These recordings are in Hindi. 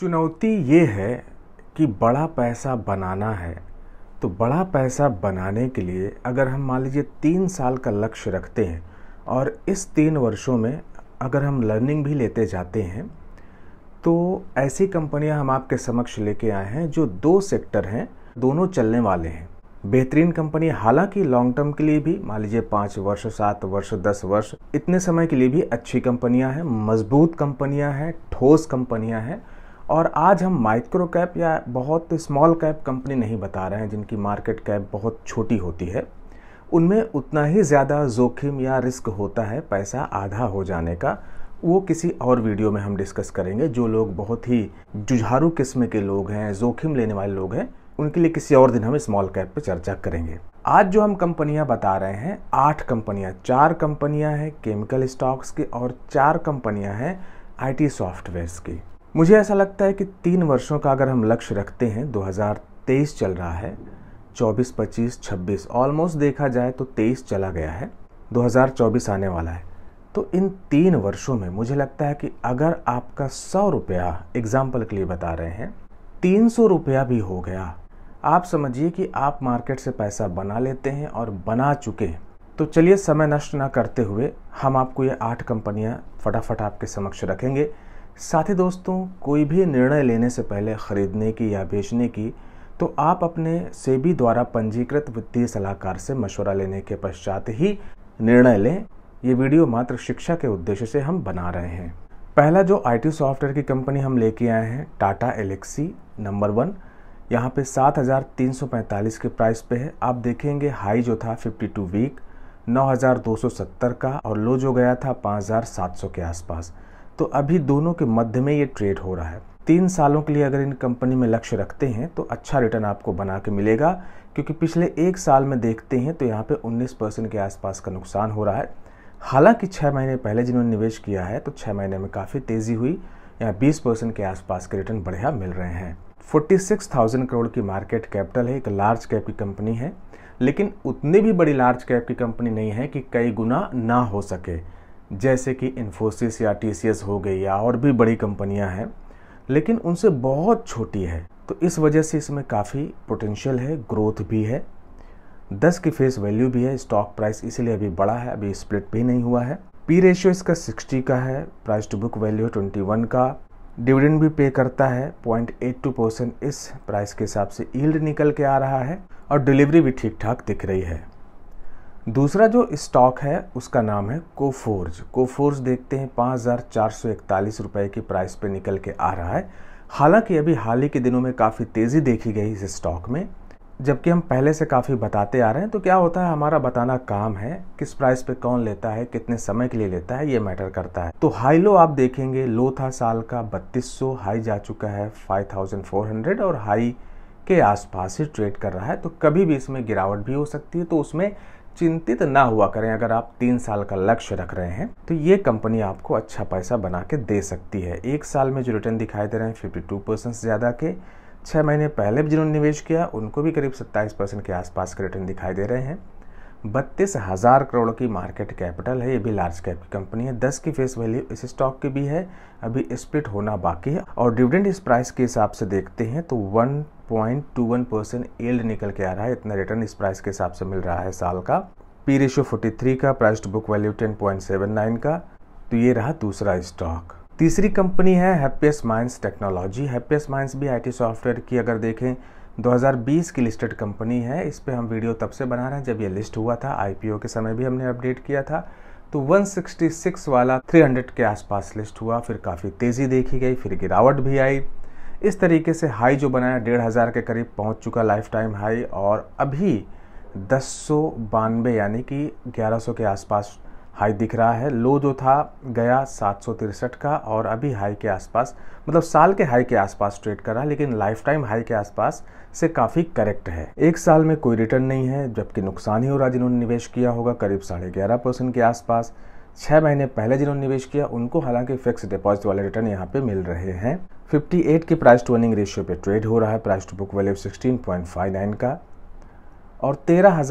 चुनौती ये है कि बड़ा पैसा बनाना है तो बड़ा पैसा बनाने के लिए अगर हम मान लीजिए तीन साल का लक्ष्य रखते हैं और इस तीन वर्षों में अगर हम लर्निंग भी लेते जाते हैं तो ऐसी कंपनियां हम आपके समक्ष लेके आए हैं जो दो सेक्टर हैं दोनों चलने वाले हैं बेहतरीन कंपनी हालांकि लॉन्ग टर्म के लिए भी मान लीजिए पाँच वर्ष सात वर्ष दस वर्ष इतने समय के लिए भी अच्छी कंपनियां हैं मजबूत कंपनियां हैं ठोस कंपनियां हैं और आज हम माइक्रो कैप या बहुत स्मॉल कैप कंपनी नहीं बता रहे हैं जिनकी मार्केट कैप बहुत छोटी होती है उनमें उतना ही ज़्यादा जोखिम या रिस्क होता है पैसा आधा हो जाने का वो किसी और वीडियो में हम डिस्कस करेंगे जो लोग बहुत ही जुझारू किस्म के लोग हैं जोखिम लेने वाले लोग हैं उनके लिए किसी और दिन हम स्मॉल कैप पर चर्चा करेंगे आज जो हम कंपनियां बता रहे हैं आठ कंपनियां चार कंपनियां हैं केमिकल स्टॉक्स की और चार कंपनियां हैं आईटी सॉफ्टवेयर्स की मुझे ऐसा लगता है कि तीन वर्षों का अगर हम लक्ष्य रखते हैं 2023 चल रहा है 24, 25, 26 ऑलमोस्ट देखा जाए तो 23 चला गया है 2024 आने वाला है तो इन तीन वर्षों में मुझे लगता है कि अगर आपका सौ रुपया एग्जाम्पल के लिए बता रहे हैं तीन सौ रुपया भी हो गया आप समझिए कि आप मार्केट से पैसा बना लेते हैं और बना चुके तो चलिए समय नष्ट ना करते हुए हम आपको ये आठ कंपनियां फटाफट आपके समक्ष रखेंगे साथी दोस्तों कोई भी निर्णय लेने से पहले ख़रीदने की या बेचने की तो आप अपने सेबी द्वारा पंजीकृत वित्तीय सलाहकार से मशवरा लेने के पश्चात ही निर्णय लें ये वीडियो मात्र शिक्षा के उद्देश्य से हम बना रहे हैं पहला जो आईटी सॉफ्टवेयर की कंपनी हम लेके आए हैं टाटा एलेक्सी नंबर वन यहाँ पे 7,345 के प्राइस पे है आप देखेंगे हाई जो था 52 वीक 9,270 का और लो जो गया था 5,700 के आसपास तो अभी दोनों के मध्य में ये ट्रेड हो रहा है तीन सालों के लिए अगर इन कंपनी में लक्ष्य रखते हैं तो अच्छा रिटर्न आपको बना के मिलेगा क्योंकि पिछले एक साल में देखते हैं तो यहाँ पे 19 परसेंट के आसपास का नुकसान हो रहा है हालांकि छः महीने पहले जिन्होंने निवेश किया है तो छः महीने में काफ़ी तेज़ी हुई यहाँ बीस परसेंट के आसपास के रिटर्न बढ़िया मिल रहे हैं थाउजेंड करोड़ की मार्केट कैपिटल है एक लार्ज कैप की कंपनी है लेकिन उतनी भी बड़ी लार्ज कैप की कंपनी नहीं है कि कई गुना ना हो सके जैसे कि इन्फोसिस या टी हो गई या और भी बड़ी कंपनियां हैं लेकिन उनसे बहुत छोटी है तो इस वजह से इसमें काफ़ी पोटेंशियल है ग्रोथ भी है दस की फेस वैल्यू भी है स्टॉक प्राइस इसीलिए अभी बड़ा है अभी स्प्लिट भी नहीं हुआ है पी रेशियो इसका सिक्सटी का है price to book value twenty one का डिविडेंड भी पे करता है पॉइंट एट टू परसेंट इस प्राइस के हिसाब से ईल्ड निकल के आ रहा है और डिलीवरी भी ठीक ठाक दिख रही है दूसरा जो स्टॉक है उसका नाम है कोफोर्ज कोफोर्ज देखते हैं पाँच हज़ार चार सौ इकतालीस रुपये की प्राइस पे निकल के आ रहा है हालांकि अभी हाल ही के दिनों में काफ़ी तेज़ी देखी गई इस स्टॉक में जबकि हम पहले से काफ़ी बताते आ रहे हैं तो क्या होता है हमारा बताना काम है किस प्राइस पे कौन लेता है कितने समय के लिए लेता है ये मैटर करता है तो हाई लो आप देखेंगे लो था साल का 3200 हाई जा चुका है 5400 और हाई के आसपास ही ट्रेड कर रहा है तो कभी भी इसमें गिरावट भी हो सकती है तो उसमें चिंतित ना हुआ करें अगर आप तीन साल का लक्ष्य रख रहे हैं तो ये कंपनी आपको अच्छा पैसा बना के दे सकती है एक साल में जो रिटर्न दिखाई दे रहे हैं फिफ्टी टू परसेंट से ज़्यादा के छः महीने पहले भी जिन्होंने निवेश किया उनको भी करीब सत्ताईस परसेंट के आसपास के रिटर्न दिखाई दे रहे हैं बत्तीस हज़ार करोड़ की मार्केट कैपिटल है ये भी लार्ज कैप की कंपनी है दस की फेस वैल्यू इस स्टॉक की भी है अभी स्प्लिट होना बाकी है और डिविडेंड इस प्राइस के हिसाब से देखते हैं तो one point two one percent yield निकल के आ रहा है इतना रिटर्न इस प्राइस के हिसाब से मिल रहा है साल का पी रेशो फोर्टी थ्री का price to book value ten point seven nine का तो ये रहा दूसरा स्टॉक तीसरी कंपनी है Happiest Minds technology Happiest Minds भी आईटी सॉफ्टवेयर की अगर देखें 2020 की लिस्टेड कंपनी है इस पर हम वीडियो तब से बना रहे हैं जब ये लिस्ट हुआ था आईपीओ के समय भी हमने अपडेट किया था तो 166 वाला 300 के आसपास लिस्ट हुआ फिर काफ़ी तेज़ी देखी गई फिर गिरावट भी आई इस तरीके से हाई जो बनाया डेढ़ हज़ार के करीब पहुंच चुका लाइफ टाइम हाई और अभी दस यानी कि ग्यारह के आसपास हाई दिख रहा है लो जो था गया सात का और अभी हाई के आसपास मतलब साल के हाई के आसपास ट्रेड कर रहा है लेकिन लाइफ टाइम हाई के आसपास से काफ़ी करेक्ट है एक साल में कोई रिटर्न नहीं है जबकि नुकसान ही हो रहा जिन्होंने निवेश किया होगा करीब साढ़े ग्यारह परसेंट के आसपास छः महीने पहले जिन्होंने निवेश किया उनको हालांकि फिक्स डिपॉजिट वाले रिटर्न यहाँ पे मिल रहे हैं 58 के प्राइस टू अर्निंग रेशियो पे ट्रेड हो रहा है price to book value sixteen का और तेरह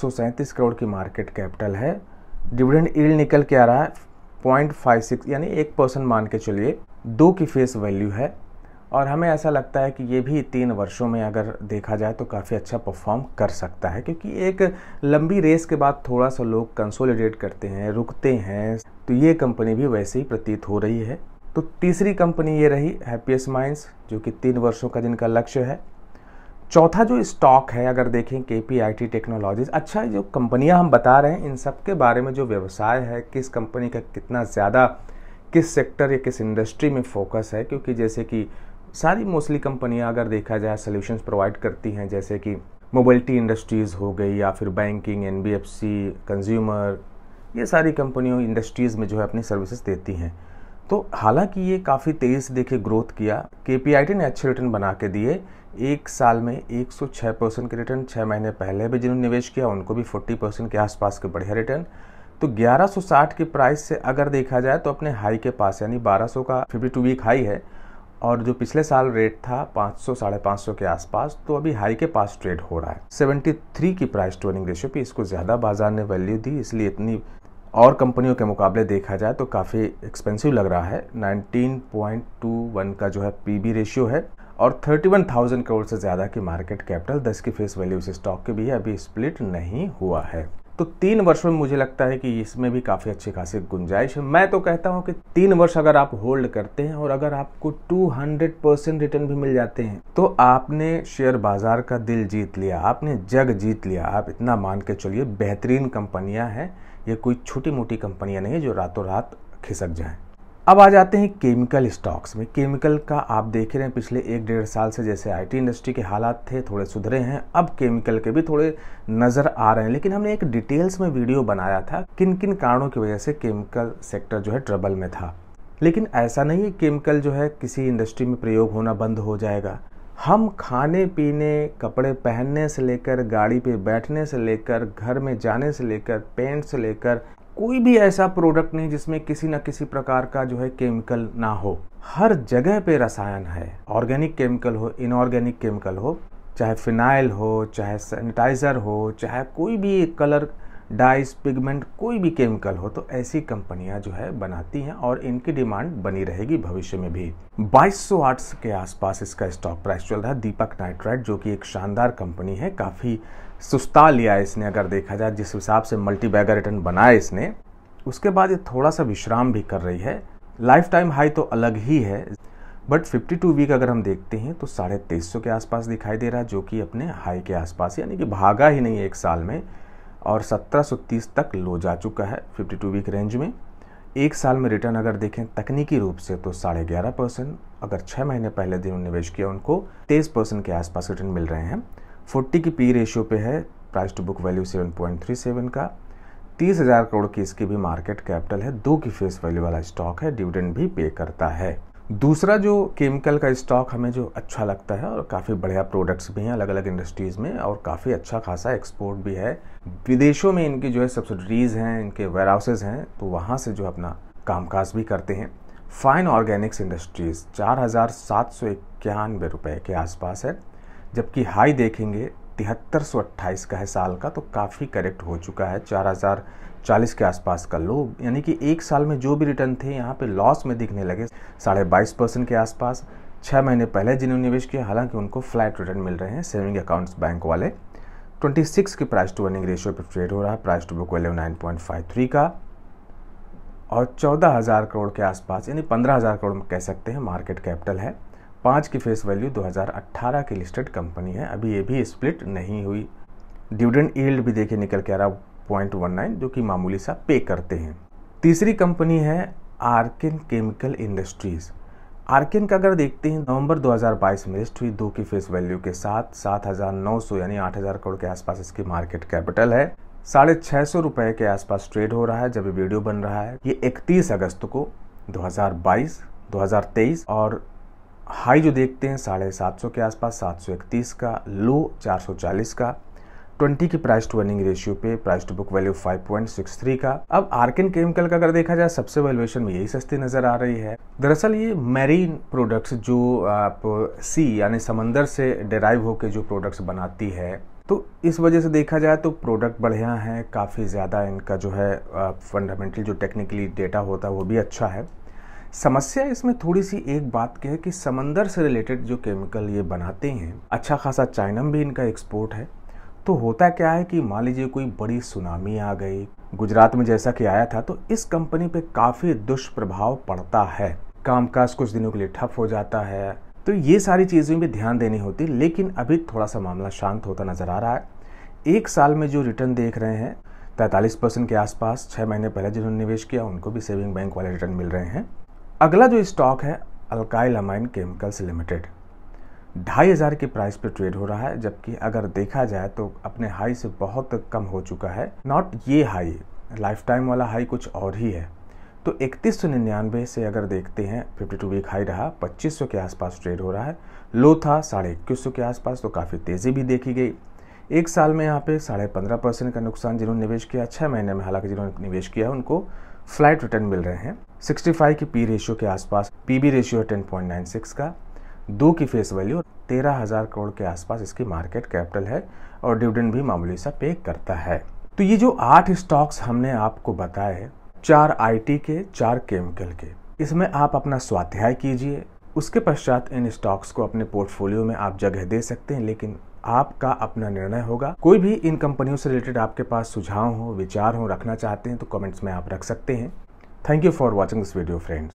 करोड़ की मार्केट कैपिटल है डिविडेंड ईल निकल के आ रहा है पॉइंट फाइव सिक्स यानी एक परसेंट मान के चलिए दो की फेस वैल्यू है और हमें ऐसा लगता है कि ये भी तीन वर्षों में अगर देखा जाए तो काफ़ी अच्छा परफॉर्म कर सकता है क्योंकि एक लंबी रेस के बाद थोड़ा सा लोग कंसोलिडेट करते हैं रुकते हैं तो ये कंपनी भी वैसे ही प्रतीत हो रही है तो तीसरी कंपनी ये रही हैप्पीएस्ट माइंस जो कि तीन वर्षों का जिनका लक्ष्य है चौथा जो स्टॉक है अगर देखें के पी आई टी टेक्नोलॉजीज अच्छा जो कंपनियां हम बता रहे हैं इन सब के बारे में जो व्यवसाय है किस कंपनी का कितना ज़्यादा किस सेक्टर या किस इंडस्ट्री में फोकस है क्योंकि जैसे कि सारी मोस्टली कंपनियां अगर देखा जाए सोल्यूशंस प्रोवाइड करती हैं जैसे कि मोबिलिटी इंडस्ट्रीज़ हो गई या फिर बैंकिंग एन कंज्यूमर ये सारी कंपनियों इंडस्ट्रीज़ में जो है अपनी सर्विसेज देती हैं तो हालांकि ये काफ़ी तेज़ देखे ग्रोथ किया के ने अच्छे रिटर्न बना के दिए एक साल में 106 परसेंट के रिटर्न छः महीने पहले भी जिन्होंने निवेश किया उनको भी 40 परसेंट के आसपास के बढ़िया रिटर्न तो 1160 की प्राइस से अगर देखा जाए तो अपने हाई के पास यानी 1200 का 52 वीक हाई है और जो पिछले साल रेट था 500 साढ़े पाँच के आसपास तो अभी हाई के पास ट्रेड हो रहा है 73 की प्राइस ट्रेनिंग रेशियो पे इसको ज़्यादा बाजार ने वैल्यू दी इसलिए इतनी और कंपनियों के मुकाबले देखा जाए तो काफ़ी एक्सपेंसिव लग रहा है 19.21 का जो है पीबी रेशियो है और 31,000 करोड़ से ज़्यादा की मार्केट कैपिटल 10 की फेस वैल्यू इस स्टॉक के भी है अभी स्प्लिट नहीं हुआ है तो तीन वर्ष में मुझे लगता है कि इसमें भी काफ़ी अच्छी खासी गुंजाइश है मैं तो कहता हूँ कि तीन वर्ष अगर आप होल्ड करते हैं और अगर आपको 200 परसेंट रिटर्न भी मिल जाते हैं तो आपने शेयर बाजार का दिल जीत लिया आपने जग जीत लिया आप इतना मान के चलिए बेहतरीन कंपनियाँ हैं ये कोई छोटी मोटी कंपनियाँ नहीं है जो रातों रात खिसक जाएं अब आ जाते हैं केमिकल स्टॉक्स में केमिकल का आप देख रहे हैं पिछले एक डेढ़ साल से जैसे आईटी इंडस्ट्री के हालात थे थोड़े सुधरे हैं अब केमिकल के भी थोड़े नज़र आ रहे हैं लेकिन हमने एक डिटेल्स में वीडियो बनाया था किन किन कारणों की वजह से केमिकल सेक्टर जो है ट्रबल में था लेकिन ऐसा नहीं है केमिकल जो है किसी इंडस्ट्री में प्रयोग होना बंद हो जाएगा हम खाने पीने कपड़े पहनने से लेकर गाड़ी पे बैठने से लेकर घर में जाने से लेकर पेंट से लेकर कोई भी ऐसा प्रोडक्ट नहीं जिसमें किसी न किसी प्रकार का जो है केमिकल ना हो हर जगह पे रसायन है ऑर्गेनिक केमिकल हो इनऑर्गेनिक केमिकल हो चाहे फिनाइल हो चाहे सैनिटाइज़र हो चाहे कोई भी कलर डाइस पिगमेंट कोई भी केमिकल हो तो ऐसी कंपनियां जो है बनाती हैं और इनकी डिमांड बनी रहेगी भविष्य में भी 2200 के आसपास इसका स्टॉक प्राइस चल रहा है दीपक नाइट्राइट जो कि एक शानदार कंपनी है काफ़ी सुस्ता लिया इसने अगर देखा जाए जिस हिसाब से मल्टी बैगर रिटर्न बनाया इसने उसके बाद ये थोड़ा सा विश्राम भी कर रही है लाइफ टाइम हाई तो अलग ही है बट 52 वीक अगर हम देखते हैं तो साढ़े तेईस के आसपास दिखाई दे रहा है जो कि अपने हाई के आसपास यानी कि भागा ही नहीं एक साल में और 1730 तक लो जा चुका है 52 वीक रेंज में एक साल में रिटर्न अगर देखें तकनीकी रूप से तो साढ़े ग्यारह परसेंट अगर छः महीने पहले दिन निवेश किया उनको तेईस परसेंट के आसपास रिटर्न मिल रहे हैं फोर्टी की पी रेशियो e पे है price to book value seven point three seven का तीस हज़ार करोड़ की इसकी भी मार्केट कैपिटल है दो की फेस वैल्यू वाला स्टॉक है डिविडेंड भी पे करता है दूसरा जो केमिकल का स्टॉक हमें जो अच्छा लगता है और काफ़ी बढ़िया प्रोडक्ट्स भी हैं अलग अलग इंडस्ट्रीज़ में और काफ़ी अच्छा खासा एक्सपोर्ट भी है विदेशों में इनकी जो है सब्सिडरीज़ हैं इनके वेयर हाउसेज हैं तो वहाँ से जो अपना कामकाज भी करते हैं फाइन ऑर्गेनिक्स इंडस्ट्रीज़ चार हज़ार सात सौ इक्यानवे रुपये के आसपास है जबकि हाई देखेंगे तिहत्तर सौ का है साल का तो काफ़ी करेक्ट हो चुका है चार हज़ार चालीस के आसपास का लो यानी कि एक साल में जो भी रिटर्न थे यहाँ पे लॉस में दिखने लगे साढ़े बाईस परसेंट के आसपास छः महीने पहले जिन्होंने निवेश किया हालांकि उनको फ्लैट रिटर्न मिल रहे हैं सेविंग अकाउंट्स बैंक वाले 26 के प्राइस टू अर्निंग रेशियो पर ट्रेड हो रहा है price to book value nine का और चौदह करोड़ के आसपास यानी पंद्रह करोड़ कह सकते हैं मार्केट कैपिटल है पाँच की फेस वैल्यू 2018 की लिस्टेड कंपनी है अभी ये भी स्प्लिट नहीं हुई डिविडेंड ईल्ड भी देखिए निकल के आ रहा पॉइंट वन नाइन जो कि मामूली सा पे करते हैं तीसरी कंपनी है आर्किन केमिकल इंडस्ट्रीज़ आर्किन का अगर देखते हैं नवंबर 2022 में लिस्ट हुई दो की फेस वैल्यू के साथ 7,900 यानी 8,000 करोड़ के आसपास इसकी मार्केट कैपिटल है साढ़े छः सौ रुपये के आसपास ट्रेड हो रहा है जब ये वीडियो बन रहा है ये 31 अगस्त को 2022, 2023 और हाई जो देखते हैं साढ़े सात सौ के आसपास सात सौ इकतीस का लो चार सौ चालीस का ट्वेंटी की प्राइस टू वर्निंग रेशियो पे price to book value five point six three का अब आर्किन केमिकल का अगर देखा जाए सबसे वैल्यूएशन में यही सस्ती नजर आ रही है दरअसल ये मैरीन प्रोडक्ट्स जो आप सी यानी समंदर से डेराइव होकर जो प्रोडक्ट्स बनाती है तो इस वजह से देखा जाए तो प्रोडक्ट बढ़िया है काफ़ी ज़्यादा इनका जो है फंडामेंटल जो टेक्निकली डेटा होता है वो भी अच्छा है समस्या इसमें थोड़ी सी एक बात की है कि समंदर से रिलेटेड जो केमिकल ये बनाते हैं अच्छा खासा चाइना भी इनका एक्सपोर्ट है तो होता क्या है कि मान लीजिए कोई बड़ी सुनामी आ गई गुजरात में जैसा कि आया था तो इस कंपनी पे काफ़ी दुष्प्रभाव पड़ता है कामकाज कुछ दिनों के लिए ठप हो जाता है तो ये सारी चीज़ें भी ध्यान देनी होती लेकिन अभी थोड़ा सा मामला शांत होता नज़र आ रहा है एक साल में जो रिटर्न देख रहे हैं तैंतालीस परसेंट के आसपास छः महीने पहले जिन्होंने निवेश किया उनको भी सेविंग बैंक वाले रिटर्न मिल रहे हैं अगला जो स्टॉक है अल्काइल अमाइन केमिकल्स लिमिटेड ढाई हज़ार के प्राइस पे ट्रेड हो रहा है जबकि अगर देखा जाए तो अपने हाई से बहुत कम हो चुका है नॉट ये हाई लाइफ टाइम वाला हाई कुछ और ही है तो इकतीस सौ निन्यानवे से अगर देखते हैं फिफ्टी टू वीक हाई रहा पच्चीस सौ के आसपास ट्रेड हो रहा है लो था साढ़े इक्कीस सौ के आसपास तो काफ़ी तेज़ी भी देखी गई एक साल में यहाँ पे साढ़े पंद्रह परसेंट का नुकसान जिन्होंने निवेश किया छः महीने में हालांकि जिन्होंने निवेश किया है उनको फ्लैट रिटर्न मिल रहे हैं 65 की पी रेशियो के आसपास पी बी रेशियो है 10.96 का दो की फेस वैल्यू तेरह हज़ार करोड़ के आसपास इसकी मार्केट कैपिटल है और डिविडेंड भी मामूली सा पे करता है तो ये जो आठ स्टॉक्स हमने आपको बताए चार आईटी के चार केमिकल के इसमें आप अपना स्वाध्याय कीजिए उसके पश्चात इन स्टॉक्स को अपने पोर्टफोलियो में आप जगह दे सकते हैं लेकिन आपका अपना निर्णय होगा कोई भी इन कंपनियों से रिलेटेड आपके पास सुझाव हो विचार हो रखना चाहते हैं तो कमेंट्स में आप रख सकते हैं thank you for watching this video friends